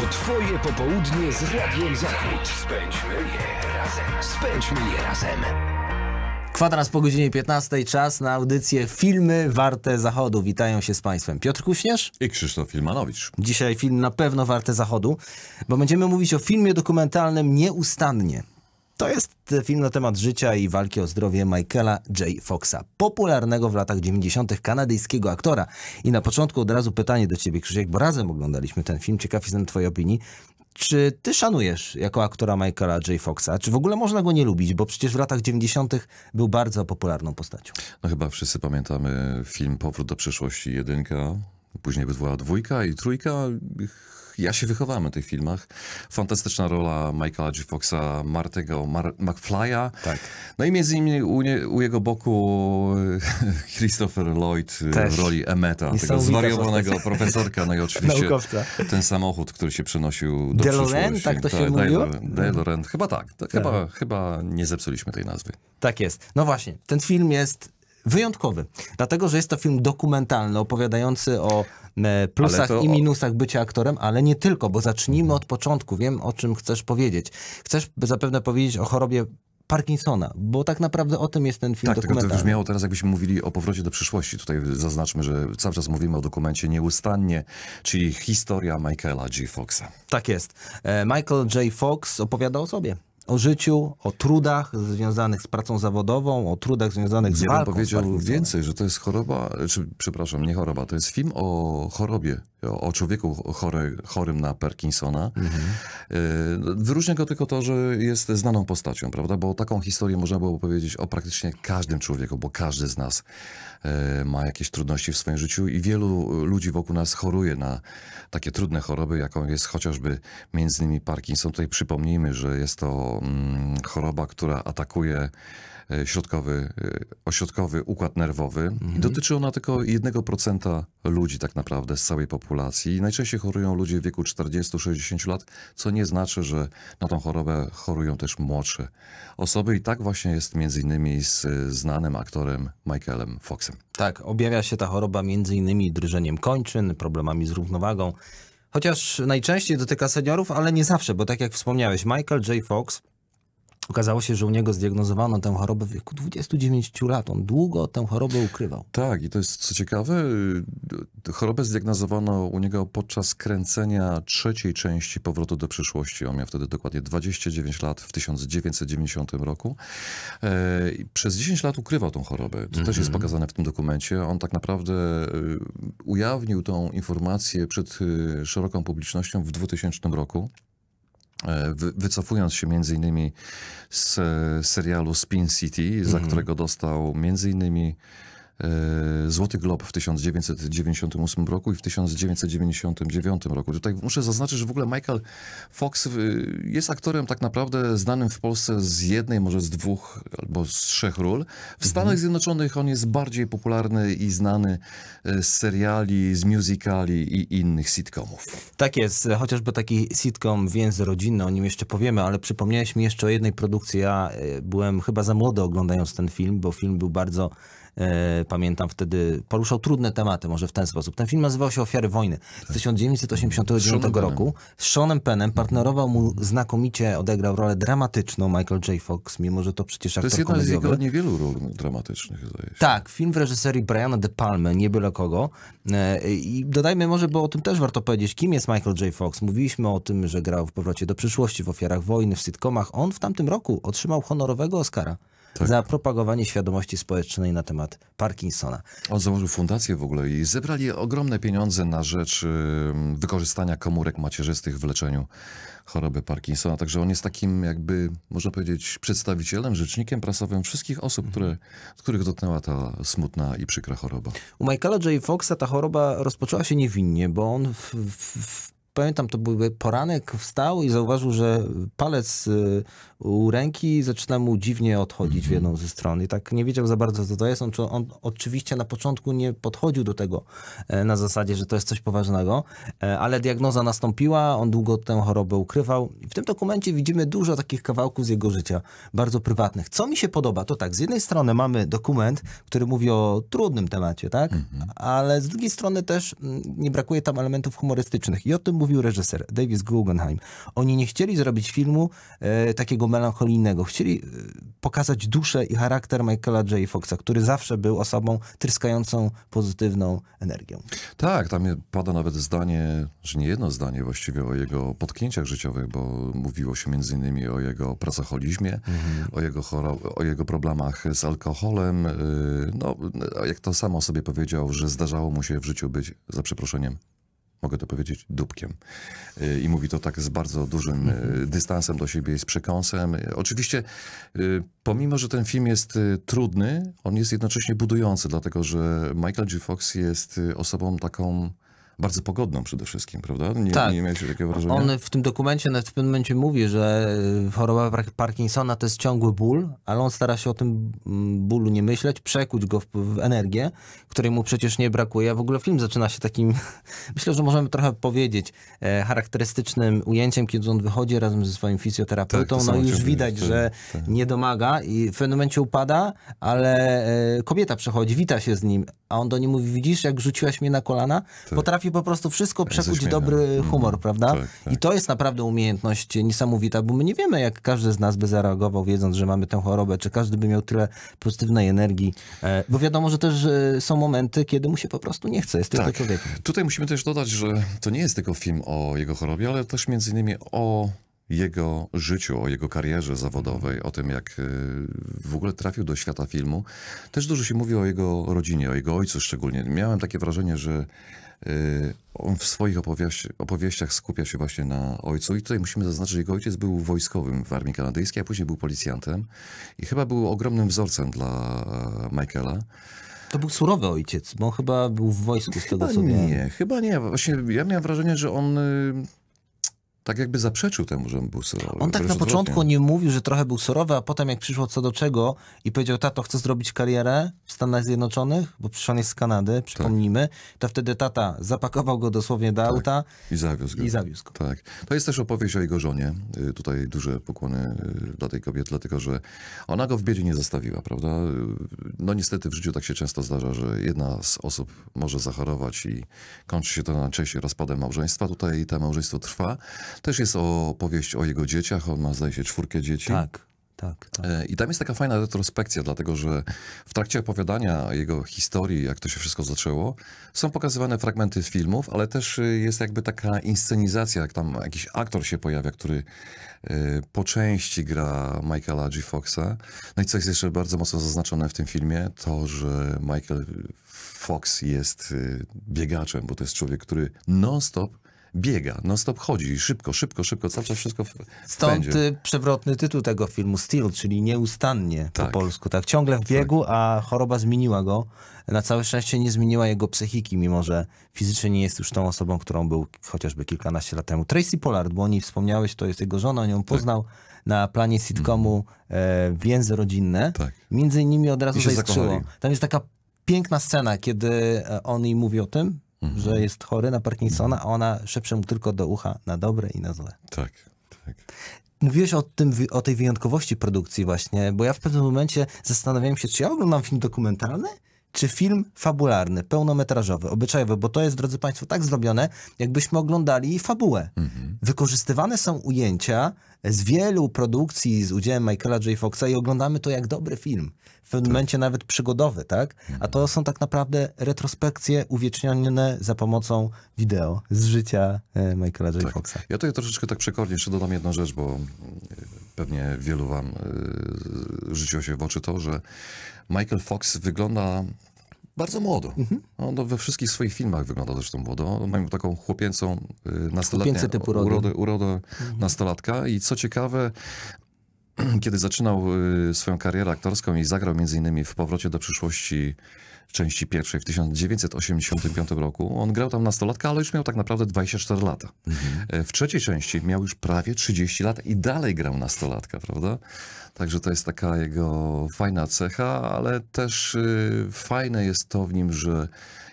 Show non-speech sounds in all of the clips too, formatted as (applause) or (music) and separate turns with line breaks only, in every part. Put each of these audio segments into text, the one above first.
To Twoje popołudnie z Radiem Zachód. Spędźmy je razem. Spędźmy je razem.
Kwadrans po godzinie 15, czas na audycję Filmy Warte Zachodu. Witają się z Państwem Piotr Kuśnierz i Krzysztof Filmanowicz. Dzisiaj film na pewno Warte Zachodu, bo będziemy mówić o filmie dokumentalnym nieustannie. To jest film na temat życia i walki o zdrowie Michaela J. Foxa, popularnego w latach 90. kanadyjskiego aktora. I na początku od razu pytanie do ciebie, Krzysiek, bo razem oglądaliśmy ten film. Ciekaw jestem twojej opinii. Czy ty szanujesz jako aktora Michaela J. Foxa? Czy w ogóle można go nie lubić? Bo przecież w latach 90. był bardzo popularną postacią.
No chyba wszyscy pamiętamy film Powrót do przyszłości jedynka Później była dwójka i trójka. Ja się wychowałem na tych filmach. Fantastyczna rola Michaela G. Foxa, Martego Mar McFly'a. Tak. No i między innymi u, nie, u jego boku (laughs) Christopher Lloyd Też. w roli Emeta, tego zwariowanego profesorka. No i (laughs) oczywiście ten samochód, który się przenosił do DeLorean, tak to się tak, mówiło? No. DeLorean, chyba tak. tak. Chyba, chyba nie
zepsuliśmy tej nazwy. Tak jest. No właśnie, ten film jest wyjątkowy, dlatego że jest to film dokumentalny, opowiadający o e, plusach to... i minusach bycia aktorem, ale nie tylko, bo zacznijmy mhm. od początku. Wiem, o czym chcesz powiedzieć. Chcesz zapewne powiedzieć o chorobie Parkinsona, bo tak naprawdę o tym jest ten film tak, dokumentalny. Tak, to brzmiało
teraz, jakbyśmy mówili o powrocie do przyszłości. Tutaj zaznaczmy, że cały czas mówimy o dokumencie nieustannie, czyli historia Michaela J. Foxa. Tak jest. E, Michael J. Fox opowiada o sobie o życiu, o trudach
związanych z pracą zawodową, o trudach związanych z ja walką. Ja powiedział
więcej, że to jest choroba, czy, przepraszam, nie choroba, to jest film o chorobie o człowieku chory, chorym na Parkinsona. Mhm. Y, wyróżnia go tylko to, że jest znaną postacią, prawda? Bo taką historię można było powiedzieć o praktycznie każdym człowieku, bo każdy z nas y, ma jakieś trudności w swoim życiu i wielu ludzi wokół nas choruje na takie trudne choroby, jaką jest chociażby między innymi Parkinson. Tutaj przypomnijmy, że jest to mm, choroba, która atakuje E, środkowy, e, ośrodkowy układ nerwowy. Mhm. I dotyczy ona tylko 1% ludzi tak naprawdę z całej populacji. Najczęściej chorują ludzie w wieku 40-60 lat, co nie znaczy, że na tą chorobę chorują też młodsze osoby. I tak właśnie jest między innymi z e, znanym aktorem Michaelem Foxem. Tak, objawia
się ta choroba między innymi drżeniem kończyn, problemami z równowagą. Chociaż najczęściej dotyka seniorów, ale nie zawsze, bo tak jak wspomniałeś, Michael J. Fox Okazało się, że u niego zdiagnozowano tę chorobę w wieku 29 lat. On długo tę chorobę ukrywał.
Tak, i to jest co ciekawe, y, chorobę zdiagnozowano u niego podczas kręcenia trzeciej części Powrotu do przyszłości. On miał wtedy dokładnie 29 lat w 1990 roku. E, przez 10 lat ukrywał tę chorobę. To też jest mhm. pokazane w tym dokumencie. On tak naprawdę y, ujawnił tą informację przed y, szeroką publicznością w 2000 roku. E, wycofując się między innymi z e, serialu Spin City, mm. za mhm. którego dostał między innymi E, Złoty Glob w 1998 roku i w 1999 roku. Tutaj muszę zaznaczyć, że w ogóle Michael Fox e, jest aktorem tak naprawdę znanym w Polsce z jednej, może z dwóch albo z trzech ról. W mhm. Stanach Zjednoczonych on jest bardziej popularny i znany e, z seriali, z musicali i innych sitcomów. Tak jest, chociażby
taki sitcom Więzy rodzinny, o nim jeszcze powiemy, ale przypomniałeś mi jeszcze o jednej produkcji. Ja byłem chyba za młody oglądając ten film, bo film był bardzo E, pamiętam wtedy, poruszał trudne tematy, może w ten sposób. Ten film nazywał się Ofiary Wojny tak. z 1989 Seanem roku. Z Seanem Pennem partnerował mu znakomicie, odegrał rolę dramatyczną Michael J. Fox, mimo że
to przecież aktor To jest jedna z jego niewielu ról dramatycznych, zdaje
się. Tak, film w reżyserii Briana De Palme, nie byle kogo. E, I dodajmy może, bo o tym też warto powiedzieć, kim jest Michael J. Fox. Mówiliśmy o tym, że grał w Powrocie do przyszłości, w Ofiarach Wojny, w sitcomach. On w tamtym roku otrzymał honorowego
Oscara tak. za propagowanie świadomości społecznej na temat Parkinsona. On założył fundację w ogóle i zebrali ogromne pieniądze na rzecz wykorzystania komórek macierzystych w leczeniu choroby Parkinsona. Także on jest takim jakby, można powiedzieć, przedstawicielem, rzecznikiem prasowym wszystkich osób, które, mhm. których dotknęła ta smutna i przykra choroba. U Michaela J. Foxa ta choroba rozpoczęła się niewinnie, bo on w, w, pamiętam, to byłby
poranek, wstał i zauważył, że palec y, u ręki zaczyna mu dziwnie odchodzić w mhm. jedną ze stron. I tak nie wiedział za bardzo, co to jest. On, on oczywiście na początku nie podchodził do tego e, na zasadzie, że to jest coś poważnego, e, ale diagnoza nastąpiła, on długo tę chorobę ukrywał. I w tym dokumencie widzimy dużo takich kawałków z jego życia, bardzo prywatnych. Co mi się podoba, to tak, z jednej strony mamy dokument, który mówi o trudnym temacie, tak? Mhm. Ale z drugiej strony też mm, nie brakuje tam elementów humorystycznych. I o tym mówi mówił reżyser Davis Guggenheim. Oni nie chcieli zrobić filmu e, takiego melancholijnego. Chcieli e, pokazać duszę i charakter Michaela J. Foxa, który zawsze był osobą tryskającą pozytywną energią.
Tak, tam pada nawet zdanie, że nie jedno zdanie właściwie o jego potknięciach życiowych, bo mówiło się między innymi o jego pracoholizmie, mhm. o, jego o jego problemach z alkoholem. E, no, jak to samo sobie powiedział, że zdarzało mu się w życiu być, za przeproszeniem, mogę to powiedzieć, dupkiem. Y, I mówi to tak z bardzo dużym y, mhm. dystansem do siebie i z przekąsem. Y, oczywiście, pomimo, że ten film jest trudny, on jest jednocześnie budujący, dlatego że Michael G. Fox jest osobą taką bardzo pogodną przede wszystkim, prawda? Nie, tak. nie miałeś takiego wrażenia? On
w tym dokumencie, nawet w pewnym momencie mówi, że e, choroba Parkinsona to jest ciągły ból, ale on stara się o tym mm, bólu nie myśleć, przekuć go w, w energię, której mu przecież nie brakuje. A w ogóle film zaczyna się takim, (laughs) myślę, że możemy trochę powiedzieć, e, charakterystycznym ujęciem, kiedy on wychodzi razem ze swoim fizjoterapeutą. Tak, no i już widać, jest, że tak, tak. nie domaga i w pewnym momencie upada, ale e, kobieta przechodzi, wita się z nim, a on do niej mówi, widzisz, jak rzuciłaś mnie na kolana? Tak. Potrafi potrafi po prostu wszystko przekuć dobry mhm. humor, prawda? Tak, tak. I to jest naprawdę umiejętność niesamowita, bo my nie wiemy, jak każdy z nas by zareagował, wiedząc, że mamy tę chorobę, czy każdy by miał tyle pozytywnej energii, e, bo wiadomo, że też e, są momenty, kiedy mu się po prostu
nie chce, jest tak. tylko człowiekiem. Tutaj musimy też dodać, że to nie jest tylko film o jego chorobie, ale też między innymi o jego życiu, o jego karierze zawodowej, o tym, jak e, w ogóle trafił do świata filmu. Też dużo się mówi o jego rodzinie, o jego ojcu szczególnie. Miałem takie wrażenie, że Y, on w swoich opowieści, opowieściach skupia się właśnie na ojcu i tutaj musimy zaznaczyć, że jego ojciec był wojskowym w armii kanadyjskiej, a później był policjantem i chyba był ogromnym wzorcem dla e, Michaela. To był surowy ojciec, bo chyba był w wojsku z tego, chyba co Nie, chyba nie. Właśnie ja miałem wrażenie, że on y, tak jakby zaprzeczył temu, że on był surowy. On tak na początku
nie mówił, że trochę był surowy, a potem jak przyszło co do czego i powiedział, tato, chcę zrobić karierę w Stanach Zjednoczonych, bo przecież on jest z Kanady, tak. przypomnijmy, tak. to wtedy tata zapakował go dosłownie do tak. auta
i zawiózł go. I zawiózł go. Tak. To jest też opowieść o jego żonie. Y, tutaj duże pokłony y, dla tej kobiety, dlatego że ona go w biedzie nie zostawiła, prawda? Y, no niestety w życiu tak się często zdarza, że jedna z osób może zachorować i kończy się to najczęściej rozpadem małżeństwa. Tutaj to małżeństwo trwa. Też jest opowieść o jego dzieciach, on ma zdaje się czwórkę dzieci. Tak. Tak, tak. E, I tam jest taka fajna retrospekcja, dlatego że w trakcie opowiadania jego historii, jak to się wszystko zaczęło, są pokazywane fragmenty filmów, ale też e, jest jakby taka inscenizacja, jak tam jakiś aktor się pojawia, który e, po części gra Michaela G. Foxa. No i co jest jeszcze bardzo mocno zaznaczone w tym filmie, to że Michael Fox jest biegaczem, bo to jest człowiek, który non-stop biega, non stop chodzi, szybko, szybko, szybko, cały czas wszystko Stąd
y, przewrotny tytuł tego filmu, Still, czyli nieustannie tak. po polsku. Tak, ciągle w biegu, tak. a choroba zmieniła go. Na całe szczęście nie zmieniła jego psychiki, mimo że fizycznie nie jest już tą osobą, którą był chociażby kilkanaście lat temu. Tracy Pollard, bo o niej wspomniałeś, to jest jego żona, on ją tak. poznał tak. na planie sitcomu mhm. e, Więzy Rodzinne. Tak. Między nimi od razu zaiskrzyło. Tam jest taka piękna scena, kiedy e, on jej mówi o tym, mhm. że jest chory na Parkinsona, a ona szepcze mu tylko do ucha na dobre i na złe.
Tak, tak.
Mówiłeś o, tym, o tej wyjątkowości produkcji właśnie, bo ja w pewnym momencie zastanawiałem się, czy ja oglądam film dokumentalny, czy film fabularny, pełnometrażowy, obyczajowy, bo to jest, drodzy Państwo, tak zrobione, jakbyśmy oglądali fabułę. Mhm. Wykorzystywane są ujęcia z wielu produkcji z udziałem Michaela J. Foxa i oglądamy to jak dobry film. W pewnym tak. momencie nawet przygodowy, tak? Mhm. A to mhm. są tak naprawdę retrospekcje uwiecznione za pomocą wideo z życia e, Michaela J. Tak. Foxa.
Ja tutaj troszeczkę tak przekornie jeszcze dodam jedną rzecz, bo pewnie wielu wam y, rzuciło się w oczy to, że Michael Fox wygląda bardzo młodo. Mhm. On no, no, we wszystkich swoich filmach wygląda zresztą młodo. Mają taką chłopięcą y, nastolatkę. typu urody. Urodę, urodę mhm. nastolatka. I co ciekawe, (clears throat) kiedy zaczynał y, swoją karierę aktorską i zagrał między innymi w Powrocie do przyszłości części pierwszej w 1985 roku. On grał tam nastolatka, ale już miał tak naprawdę 24 lata. Mhm. E, w trzeciej części miał już prawie 30 lat i dalej grał nastolatka, prawda? Także to jest taka jego fajna cecha, ale też y, fajne jest to w nim, że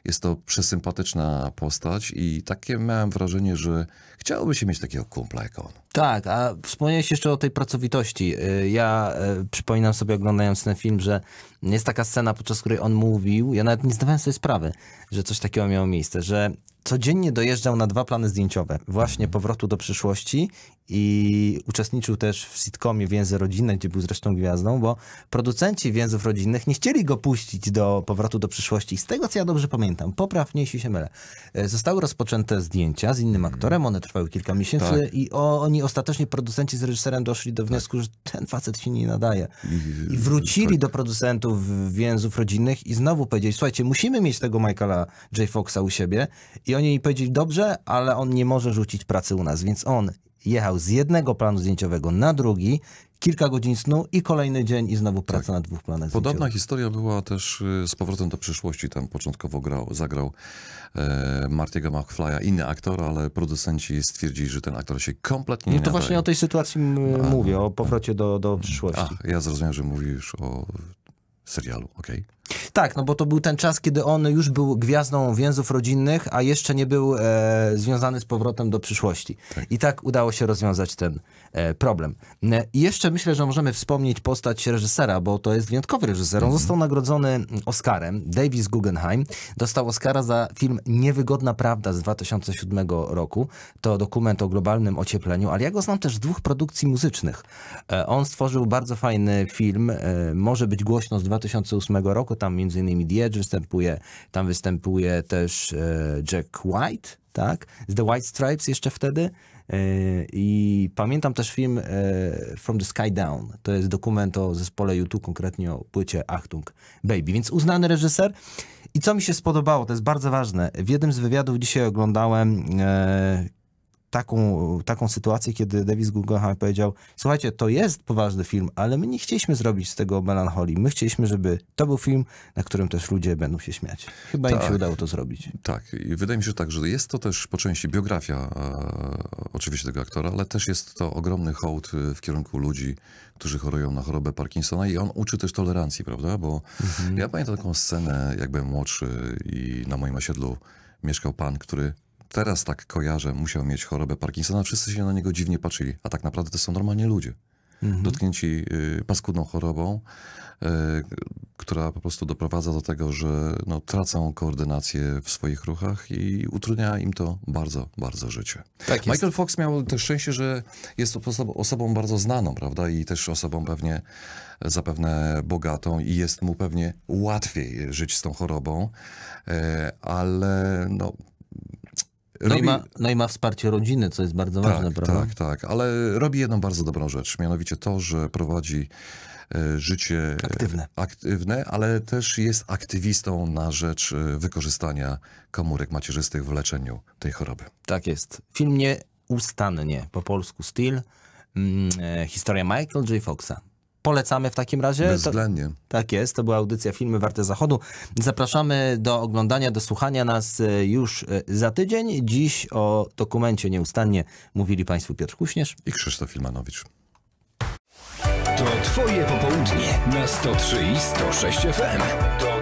jest to przesympatyczna postać i takie miałem wrażenie, że chciałoby się mieć takiego kumpla jak on.
Tak, a wspomniałeś jeszcze o tej pracowitości. Y, ja y, przypominam sobie oglądając ten film, że jest taka scena, podczas której on mówił, ja nawet nie zdawałem sobie sprawy, że coś takiego miało miejsce, że codziennie dojeżdżał na dwa plany zdjęciowe. Właśnie mhm. Powrotu do przyszłości i uczestniczył też w sitcomie Więzy rodzinne, gdzie był zresztą gwiazdą, bo producenci Więzów rodzinnych nie chcieli go puścić do Powrotu do przyszłości. Z tego, co ja dobrze pamiętam, poprawnie, jeśli się mylę, e, zostały rozpoczęte zdjęcia z innym mhm. aktorem, one trwały kilka miesięcy tak. i oni ostatecznie, producenci z reżyserem doszli do wniosku, tak. że ten facet się nie nadaje. I wrócili tak. do producentów Więzów rodzinnych i znowu powiedzieli, słuchajcie, musimy mieć tego Michaela J. Foxa u siebie i oni mi powiedzieli, dobrze, ale on nie może rzucić pracy u nas, więc on jechał z jednego planu zdjęciowego na drugi, kilka godzin snu i kolejny dzień i znowu praca tak. na dwóch planach Podobna zdjęciowych.
historia była też e, z powrotem do przyszłości. Tam początkowo grał, zagrał e, Martiego McFly'a, inny aktor, ale producenci stwierdzili, że ten aktor się kompletnie no nie No to właśnie o tej
sytuacji mówię,
o powrocie tak. do, do przyszłości. A, ja zrozumiałem, że mówisz o serialu, okej. Okay.
Tak, no bo to był ten czas, kiedy on już był gwiazdą więzów rodzinnych, a jeszcze nie był e, związany z powrotem do przyszłości. Tak. I tak udało się rozwiązać ten e, problem. E, I jeszcze myślę, że możemy wspomnieć postać reżysera, bo to jest wyjątkowy reżyser. On mhm. został nagrodzony mm, Oscarem. Davis Guggenheim dostał Oscara za film Niewygodna Prawda z 2007 roku. To dokument o globalnym ociepleniu, ale ja go znam też z dwóch produkcji muzycznych. E, on stworzył bardzo fajny film, e, Może być głośno z 2008 roku tam między innymi The Edge występuje, tam występuje też e, Jack White, tak? Z The White Stripes jeszcze wtedy. E, I pamiętam też film e, From the Sky Down. To jest dokument o zespole YouTube, konkretnie o płycie Achtung Baby. Więc uznany reżyser. I co mi się spodobało, to jest bardzo ważne. W jednym z wywiadów dzisiaj oglądałem taką, taką sytuację, kiedy Davis Guggenheim powiedział: Słuchajcie, to jest poważny film, ale my nie chcieliśmy zrobić z tego melancholii. My chcieliśmy, żeby to był film, na którym też ludzie będą się śmiać. Chyba tak, im się tak. udało
to zrobić. Tak, i wydaje mi się tak, że jest to też po części biografia e, oczywiście tego aktora, ale też jest to ogromny hołd e, w kierunku ludzi, którzy chorują na chorobę Parkinsona i on uczy też tolerancji, prawda? Bo mhm. ja pamiętam taką scenę, jak byłem młodszy i na moim osiedlu mieszkał pan, który teraz tak kojarzę, musiał mieć chorobę Parkinsona, wszyscy się na niego dziwnie patrzyli, a tak naprawdę to są normalni ludzie. Mhm. Dotknięci y, paskudną chorobą, y, która po prostu doprowadza do tego, że no, tracą koordynację w swoich ruchach i utrudnia im to bardzo, bardzo życie. Tak Michael Fox miał też szczęście, że jest osobą, osobą bardzo znaną, prawda? I też osobą pewnie e, zapewne bogatą i jest mu pewnie łatwiej żyć z tą chorobą, e, ale no, Robi... No, i ma,
no i ma wsparcie rodziny, co jest bardzo tak, ważne, prawda? Tak,
tak, ale robi jedną bardzo dobrą rzecz, mianowicie to, że prowadzi e, życie e, aktywne. aktywne, ale też jest aktywistą na rzecz e, wykorzystania komórek macierzystych w leczeniu tej choroby. Tak jest. Film nieustannie,
po polsku Still, mm, historia Michael J. Foxa. Polecamy w takim razie. Bezwzględnie. To, tak jest, to była audycja Filmy Warte Zachodu. Zapraszamy do oglądania, do słuchania nas e, już e, za tydzień. Dziś o dokumencie nieustannie mówili
Państwu Piotr Kuśnierz i Krzysztof Filmanowicz. To Twoje popołudnie na 103 i 106 FM. To